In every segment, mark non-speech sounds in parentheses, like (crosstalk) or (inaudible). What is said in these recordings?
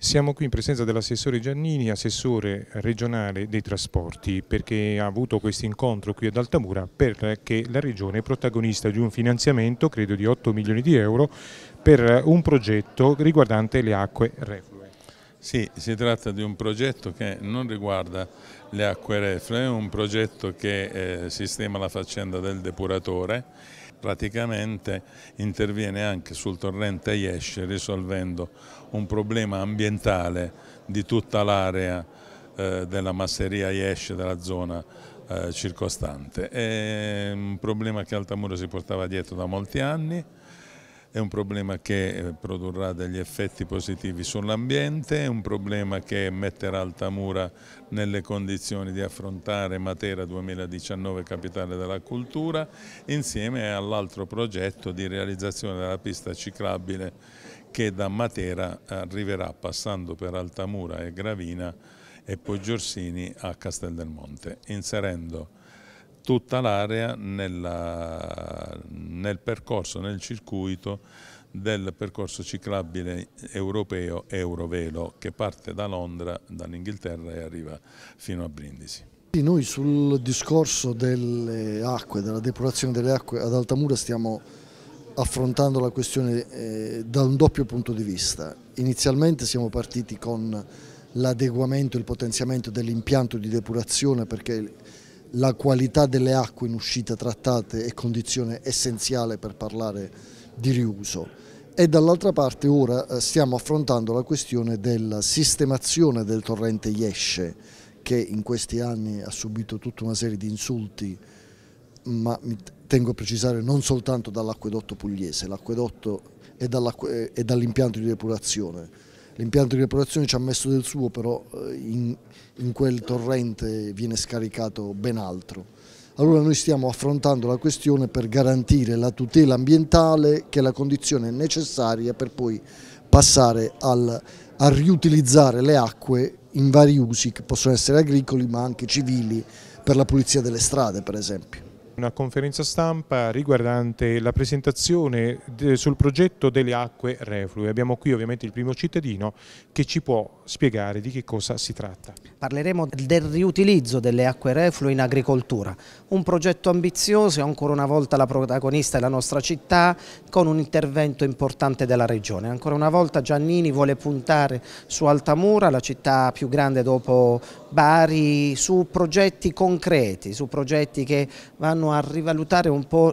Siamo qui in presenza dell'assessore Giannini, assessore regionale dei trasporti, perché ha avuto questo incontro qui ad Altamura perché la regione è protagonista di un finanziamento, credo di 8 milioni di euro, per un progetto riguardante le acque reflue. Sì, si tratta di un progetto che non riguarda le acque reflue, è un progetto che eh, sistema la faccenda del depuratore praticamente interviene anche sul torrente Iesce risolvendo un problema ambientale di tutta l'area eh, della masseria Iesce, della zona eh, circostante. È un problema che Altamura si portava dietro da molti anni, è un problema che eh, produrrà degli effetti positivi sull'ambiente, è un problema che metterà Altamura nelle condizioni di affrontare Matera 2019 capitale della cultura insieme all'altro progetto di realizzazione della pista ciclabile che da Matera arriverà passando per Altamura e Gravina e poi Giorsini a Castel del Monte, inserendo tutta l'area nel percorso, nel circuito del percorso ciclabile europeo Eurovelo che parte da Londra, dall'Inghilterra e arriva fino a Brindisi. Noi sul discorso delle acque, della depurazione delle acque ad Altamura stiamo affrontando la questione eh, da un doppio punto di vista. Inizialmente siamo partiti con l'adeguamento e il potenziamento dell'impianto di depurazione perché la qualità delle acque in uscita trattate è condizione essenziale per parlare di riuso e dall'altra parte ora eh, stiamo affrontando la questione della sistemazione del torrente Yesce che in questi anni ha subito tutta una serie di insulti ma mi tengo a precisare non soltanto dall'acquedotto pugliese, l'acquedotto e dall'impianto di depurazione L'impianto di riparazione ci ha messo del suo, però eh, in, in quel torrente viene scaricato ben altro. Allora noi stiamo affrontando la questione per garantire la tutela ambientale che è la condizione necessaria per poi passare al, a riutilizzare le acque in vari usi che possono essere agricoli ma anche civili per la pulizia delle strade per esempio. Una conferenza stampa riguardante la presentazione sul progetto delle acque reflue. Abbiamo qui ovviamente il primo cittadino che ci può spiegare di che cosa si tratta. Parleremo del riutilizzo delle acque reflue in agricoltura. Un progetto ambizioso e ancora una volta la protagonista è la nostra città con un intervento importante della regione. Ancora una volta Giannini vuole puntare su Altamura, la città più grande dopo Bari, su progetti concreti, su progetti che vanno a rivalutare un po'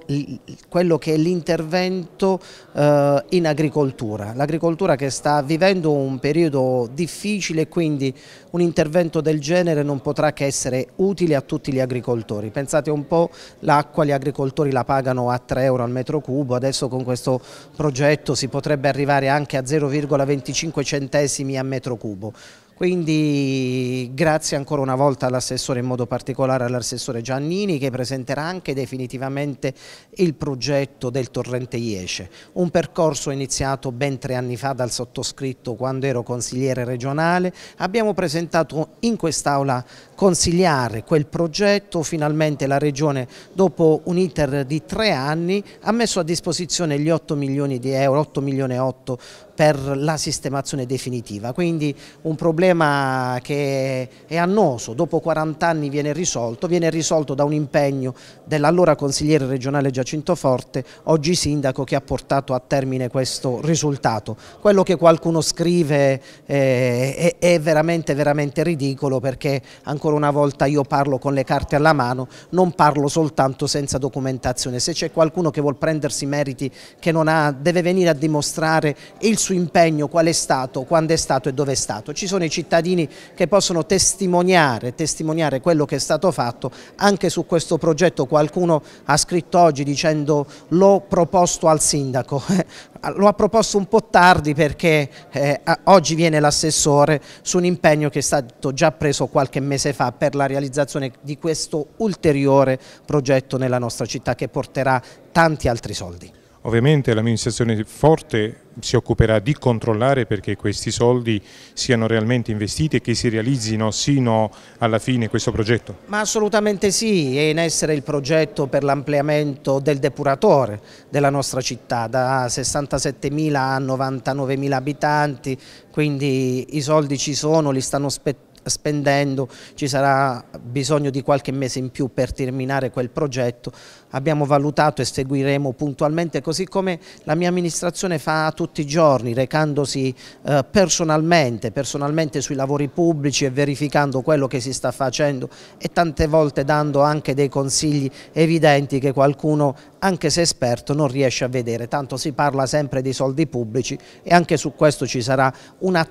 quello che è l'intervento eh, in agricoltura. L'agricoltura che sta vivendo un periodo difficile, quindi un intervento del genere non potrà che essere utile a tutti gli agricoltori. Pensate un po', l'acqua gli agricoltori la pagano a 3 euro al metro cubo, adesso con questo progetto si potrebbe arrivare anche a 0,25 centesimi a metro cubo. Quindi grazie ancora una volta all'assessore, in modo particolare all'assessore Giannini che presenterà anche definitivamente il progetto del torrente Iesce, un percorso iniziato ben tre anni fa dal sottoscritto quando ero consigliere regionale. Abbiamo presentato in quest'Aula consigliare quel progetto, finalmente la Regione dopo un iter di tre anni ha messo a disposizione gli 8 milioni di euro, 8 milioni e 8 per la sistemazione definitiva, quindi un problema che è annoso, dopo 40 anni viene risolto, viene risolto da un impegno dell'allora consigliere regionale Giacinto Forte, oggi sindaco che ha portato a termine questo risultato. Quello che qualcuno scrive eh, è, veramente, veramente ridicolo perché ancora una volta io parlo con le carte alla mano, non parlo soltanto senza documentazione, se c'è qualcuno che vuol prendersi meriti che non ha, deve venire a dimostrare il suo impegno qual è stato, quando è stato e dove è stato. Ci sono i cittadini che possono testimoniare, testimoniare quello che è stato fatto anche su questo progetto. Qualcuno ha scritto oggi dicendo l'ho proposto al sindaco, (laughs) lo ha proposto un po' tardi perché eh, oggi viene l'assessore su un impegno che è stato già preso qualche mese fa per la realizzazione di questo ulteriore progetto nella nostra città che porterà tanti altri soldi. Ovviamente l'amministrazione forte si occuperà di controllare perché questi soldi siano realmente investiti e che si realizzino sino alla fine questo progetto? Ma assolutamente sì, è in essere il progetto per l'ampliamento del depuratore della nostra città da 67.000 a 99.000 abitanti, quindi i soldi ci sono, li stanno spettando spendendo, ci sarà bisogno di qualche mese in più per terminare quel progetto, abbiamo valutato e seguiremo puntualmente così come la mia amministrazione fa tutti i giorni recandosi eh, personalmente, personalmente sui lavori pubblici e verificando quello che si sta facendo e tante volte dando anche dei consigli evidenti che qualcuno anche se esperto non riesce a vedere, tanto si parla sempre di soldi pubblici e anche su questo ci sarà un,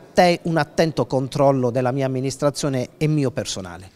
un attento controllo della mia amministrazione e mio personale.